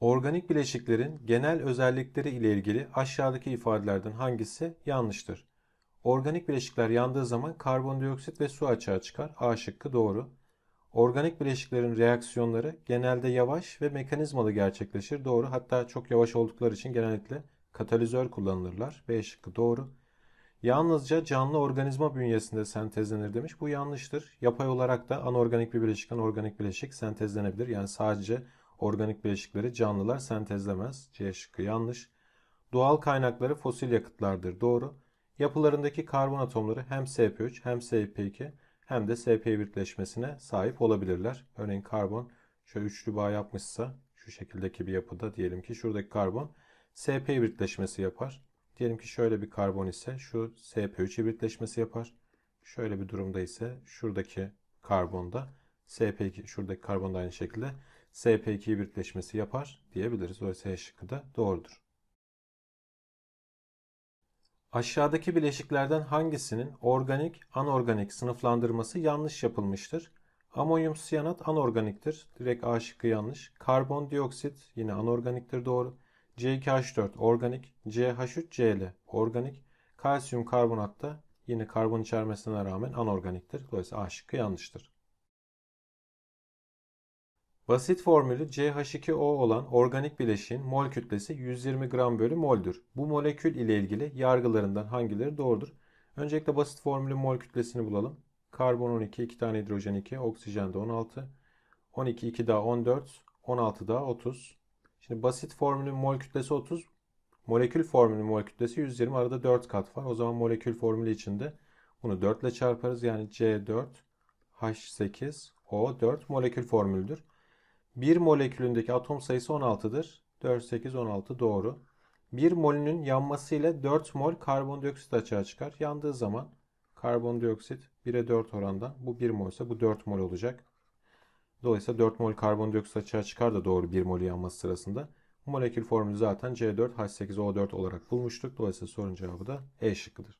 Organik bileşiklerin genel özellikleri ile ilgili aşağıdaki ifadelerden hangisi yanlıştır? Organik bileşikler yandığı zaman karbondioksit ve su açığa çıkar. A şıkkı doğru. Organik bileşiklerin reaksiyonları genelde yavaş ve mekanizmalı gerçekleşir. Doğru. Hatta çok yavaş oldukları için genellikle katalizör kullanılırlar. B şıkkı doğru. Yalnızca canlı organizma bünyesinde sentezlenir demiş. Bu yanlıştır. Yapay olarak da anorganik bir bileşikten organik bileşik sentezlenebilir. Yani sadece Organik bileşikleri canlılar sentezlemez. C şıkkı yanlış. Doğal kaynakları fosil yakıtlardır. Doğru. Yapılarındaki karbon atomları hem SP3 hem SP2 hem de SP birleşmesine sahip olabilirler. Örneğin karbon şöyle üçlü bağ yapmışsa şu şekildeki bir yapıda diyelim ki şuradaki karbon SP birleşmesi yapar. Diyelim ki şöyle bir karbon ise şu SP3 birleşmesi yapar. Şöyle bir durumda ise şuradaki karbonda SP2 şuradaki karbon da aynı şekilde SP2 birleşmesi yapar diyebiliriz. Dolayısıyla H şıkkı da doğrudur. Aşağıdaki bileşiklerden hangisinin organik, anorganik sınıflandırması yanlış yapılmıştır? Amonyum siyanat anorganiktir. Direkt A şıkkı yanlış. Karbondioksit yine anorganiktir doğru. C2H4 organik, CH3 Cl organik. Kalsiyum karbonat da yine karbon içermesine rağmen anorganiktir. Dolayısıyla A şıkkı yanlıştır. Basit formülü CH2O olan organik bileşiğin mol kütlesi 120 gram bölü moldür. Bu molekül ile ilgili yargılarından hangileri doğrudur? Öncelikle basit formülün mol kütlesini bulalım. Karbon 12, 2 tane hidrojen 2, oksijen de 16. 12, 2 daha 14, 16 daha 30. Şimdi basit formülün mol kütlesi 30. Molekül formülün mol kütlesi 120. Arada 4 kat var. O zaman molekül formülü içinde bunu 4 ile çarparız. Yani C4, H8, O4 molekül formülüdür. 1 molekülündeki atom sayısı 16'dır. 4, 8, 16 doğru. 1 molünün yanması ile 4 mol karbondioksit açığa çıkar. Yandığı zaman karbondioksit 1'e 4 oranda. Bu 1 ise bu 4 mol olacak. Dolayısıyla 4 mol karbondioksit açığa çıkar da doğru 1 molü yanması sırasında. Molekül formülü zaten C4H8O4 olarak bulmuştuk. Dolayısıyla sorun cevabı da E şıkkıdır.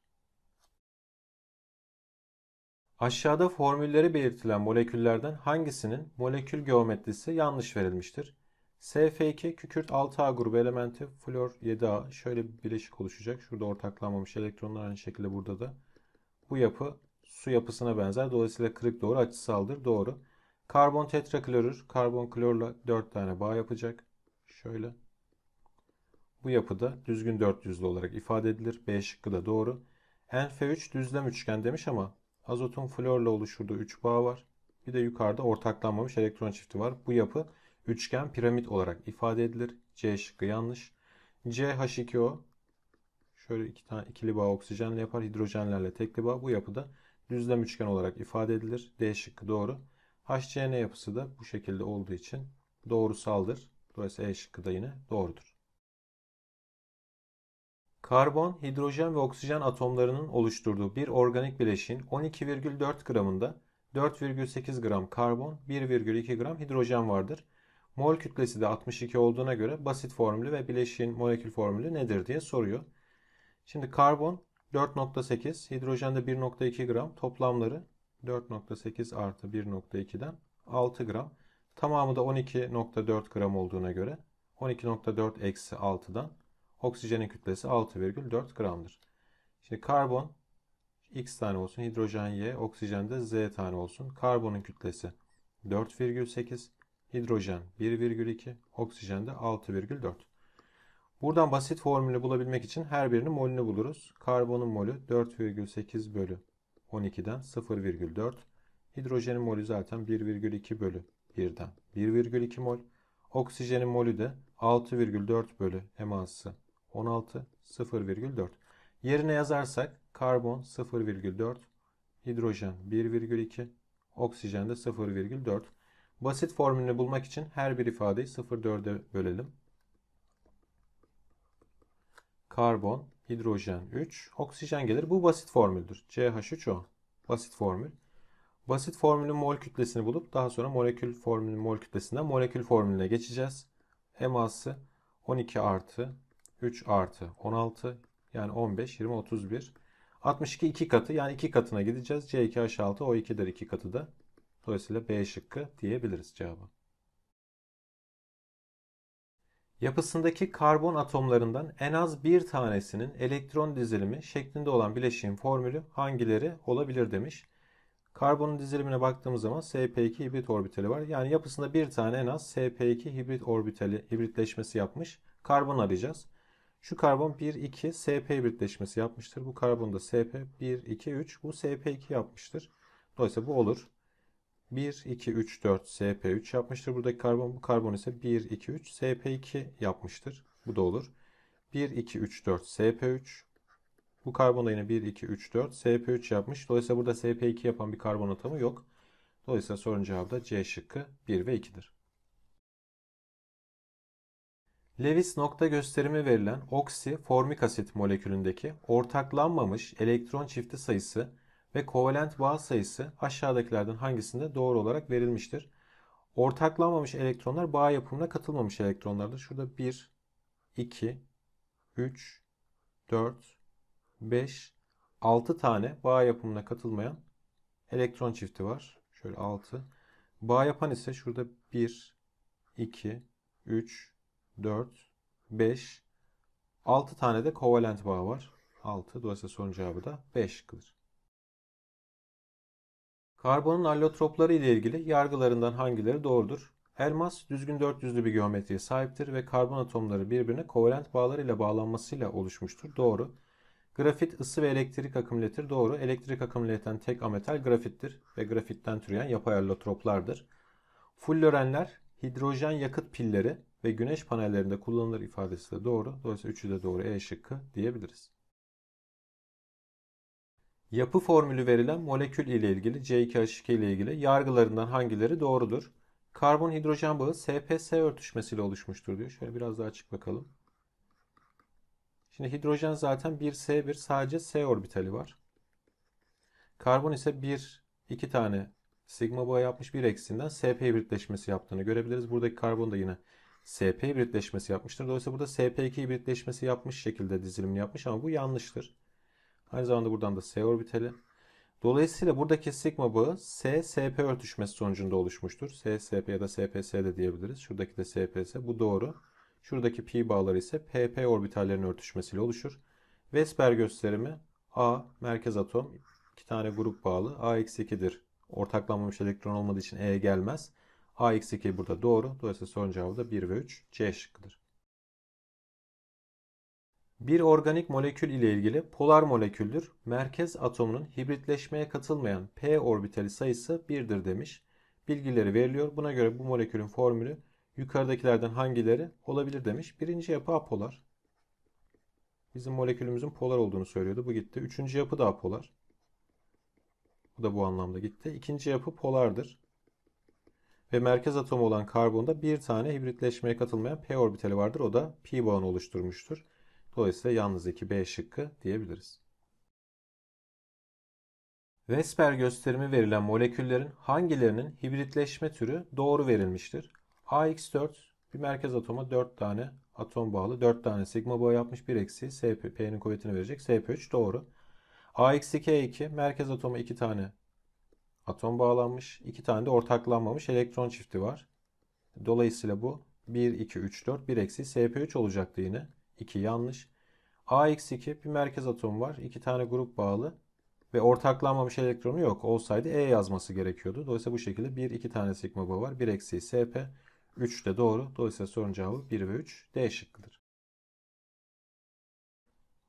Aşağıda formülleri belirtilen moleküllerden hangisinin molekül geometrisi yanlış verilmiştir? SF2 kükürt 6A grubu elementi flor 7A şöyle bir bileşik oluşacak. Şurada ortaklanmamış elektronlar aynı şekilde burada da. Bu yapı su yapısına benzer. Dolayısıyla kırık doğru açısaldır. Doğru. Karbon tetraklorür karbon klorla 4 tane bağ yapacak. Şöyle. Bu yapıda düzgün 4 düzlü olarak ifade edilir. B şıkkı da doğru. NF3 düzlem üçgen demiş ama Azotun florla oluşturduğu 3 bağ var. Bir de yukarıda ortaklanmamış elektron çifti var. Bu yapı üçgen piramit olarak ifade edilir. C şıkkı yanlış. CH2O şöyle iki tane ikili bağ oksijenle yapar. Hidrojenlerle tekli bağ. Bu yapıda düzlem üçgen olarak ifade edilir. D şıkkı doğru. HCN yapısı da bu şekilde olduğu için doğrusaldır. Dolayısıyla E şıkkı da yine doğrudur. Karbon, hidrojen ve oksijen atomlarının oluşturduğu bir organik bileşiğin 12,4 gramında 4,8 gram karbon, 1,2 gram hidrojen vardır. Mol kütlesi de 62 olduğuna göre basit formülü ve bileşiğin molekül formülü nedir diye soruyor. Şimdi karbon 4.8, hidrojen de 1.2 gram, toplamları 4.8 artı 1.2'den 6 gram. Tamamı da 12.4 gram olduğuna göre 12.4 eksi 6'dan Oksijenin kütlesi 6,4 gramdır. Şimdi karbon x tane olsun, hidrojen y, oksijen de z tane olsun. Karbonun kütlesi 4,8, hidrojen 1,2, oksijen de 6,4. Buradan basit formülü bulabilmek için her birinin molünü buluruz. Karbonun molü 4,8 bölü 12'den 0,4. Hidrojenin molü zaten 1,2 bölü 1'den 1,2 mol. Oksijenin molü de 6,4 bölü eması 16 0,4. Yerine yazarsak karbon 0,4, hidrojen 1,2, oksijen de 0,4. Basit formülünü bulmak için her bir ifadeyi 0,4'e bölelim. Karbon, hidrojen 3, oksijen gelir. Bu basit formüldür. CH3O. Basit formül. Basit formülün mol kütlesini bulup daha sonra molekül formülün mol kütlesinden molekül formülüne geçeceğiz. Eması 12 artı 3 artı 16 yani 15, 20, 31. 62 2 katı yani 2 katına gideceğiz. C2 aşağı 6 O2'dir 2 katı da. Dolayısıyla B şıkkı diyebiliriz cevabı. Yapısındaki karbon atomlarından en az bir tanesinin elektron dizilimi şeklinde olan bileşiğin formülü hangileri olabilir demiş. Karbonun dizilimine baktığımız zaman SP2 hibrit orbitali var. Yani yapısında bir tane en az SP2 hibrit orbitali hibritleşmesi yapmış. Karbon arayacağız. Şu karbon 1, 2, SP birleşmesi yapmıştır. Bu karbon da SP 1, 2, 3. Bu SP2 yapmıştır. Dolayısıyla bu olur. 1, 2, 3, 4 SP3 yapmıştır. Buradaki karbon bu karbon ise 1, 2, 3 SP2 yapmıştır. Bu da olur. 1, 2, 3, 4 SP3. Bu karbon da yine 1, 2, 3, 4 SP3 yapmış. Dolayısıyla burada SP2 yapan bir karbon atomu yok. Dolayısıyla sorun cevabı da C şıkkı 1 ve 2'dir. Lewis nokta gösterimi verilen oksi formik asit molekülündeki ortaklanmamış elektron çifti sayısı ve kovalent bağ sayısı aşağıdakilerden hangisinde doğru olarak verilmiştir? Ortaklanmamış elektronlar bağ yapımına katılmamış elektronlardır. Şurada 1, 2, 3, 4, 5, 6 tane bağ yapımına katılmayan elektron çifti var. Şöyle 6. Bağ yapan ise şurada 1, 2, 3, 4, 5, 6 tane de kovalent bağ var. 6. Dolayısıyla sorunun cevabı da 5 şıkkıdır. Karbonun allotropları ile ilgili yargılarından hangileri doğrudur? Elmas düzgün dört yüzlü bir geometriye sahiptir ve karbon atomları birbirine kovalent bağlarıyla bağlanmasıyla oluşmuştur. Doğru. Grafit ısı ve elektrik akımletir. Doğru. Elektrik akımleten tek ametal grafittir ve grafitten türeyen yapay allotroplardır. Fullörenler hidrojen yakıt pilleri ve güneş panellerinde kullanılır ifadesi de doğru. Dolayısıyla üçü de doğru E şıkkı diyebiliriz. Yapı formülü verilen molekül ile ilgili C2H2 ile ilgili yargılarından hangileri doğrudur? Karbon hidrojen bağı SPS örtüşmesiyle oluşmuştur diyor. Şöyle biraz daha açık bakalım. Şimdi hidrojen zaten 1S1 sadece S orbitali var. Karbon ise 1 2 tane sigma bağı yapmış bir eksinden SP hibritleşmesi yaptığını görebiliriz. Buradaki karbon da yine SP hibritleşmesi yapmıştır. Dolayısıyla burada SP2 hibritleşmesi yapmış şekilde dizilimini yapmış ama bu yanlıştır. Aynı zamanda buradan da S orbitali. Dolayısıyla buradaki sigma bağı S-SP örtüşmesi sonucunda oluşmuştur. S-SP ya da SPS de diyebiliriz. Şuradaki de SPS. Bu doğru. Şuradaki pi bağları ise PP orbitallerinin örtüşmesiyle oluşur. Vesper gösterimi A merkez atom iki tane grup bağlı A-2'dir. Ortaklanmamış elektron olmadığı için E gelmez. A eksi 2 burada doğru. Dolayısıyla son cevabı da 1 ve 3 C şıkkıdır. Bir organik molekül ile ilgili polar moleküldür. Merkez atomunun hibritleşmeye katılmayan p orbitali sayısı 1'dir demiş. Bilgileri veriliyor. Buna göre bu molekülün formülü yukarıdakilerden hangileri olabilir demiş. Birinci yapı apolar. Bizim molekülümüzün polar olduğunu söylüyordu. Bu gitti. Üçüncü yapı da apolar. Bu da bu anlamda gitti. İkinci yapı polardır ve merkez atomu olan karbonda bir tane hibritleşmeye katılmayan p orbitali vardır. O da pi bağını oluşturmuştur. Dolayısıyla yalnız iki b şıkkı diyebiliriz. Vesper gösterimi verilen moleküllerin hangilerinin hibritleşme türü doğru verilmiştir? AX4 bir merkez atoma 4 tane atom bağlı 4 tane sigma bağı yapmış bir eksi SP, P'nin kuvvetini verecek. SP3 doğru. AX2E2 merkez atoma 2 tane atom bağlanmış. iki tane de ortaklanmamış elektron çifti var. Dolayısıyla bu 1, 2, 3, 4, 1 eksi SP3 olacaktı yine. 2 yanlış. A eksi 2 bir merkez atom var. iki tane grup bağlı. Ve ortaklanmamış elektronu yok. Olsaydı E yazması gerekiyordu. Dolayısıyla bu şekilde 1, 2 tane sigma bağı var. 1 eksi SP. 3 de doğru. Dolayısıyla sorunun cevabı 1 ve 3 D şıkkıdır.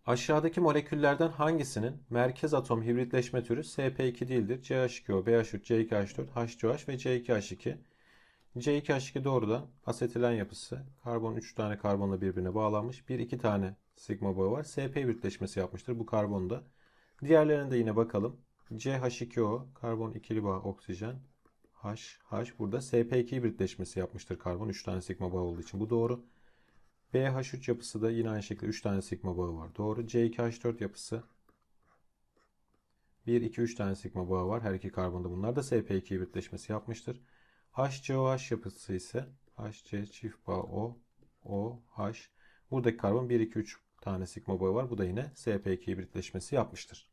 Aşağıdaki moleküllerden hangisinin merkez atom hibritleşme türü SP2 değildir? CH2O, BH3, C2H4, H2H ve C2H2. C2H2 doğrudan asetilen yapısı. Karbon 3 tane karbonla birbirine bağlanmış. 1-2 tane sigma bağı var. SP hibritleşmesi yapmıştır bu karbonda. Diğerlerine de yine bakalım. CH2O, karbon ikili bağ, oksijen. H, H burada SP2 hibritleşmesi yapmıştır karbon. 3 tane sigma bağ olduğu için bu doğru. BH3 yapısı da yine aynı şekilde 3 tane sigma bağı var. Doğru. C2H4 yapısı 1, 2, 3 tane sigma bağı var. Her iki karbonda bunlar da SP2 birleşmesi yapmıştır. HCOH yapısı ise HC çift bağ O, h Buradaki karbon 1, 2, 3 tane sigma bağı var. Bu da yine SP2 birleşmesi yapmıştır.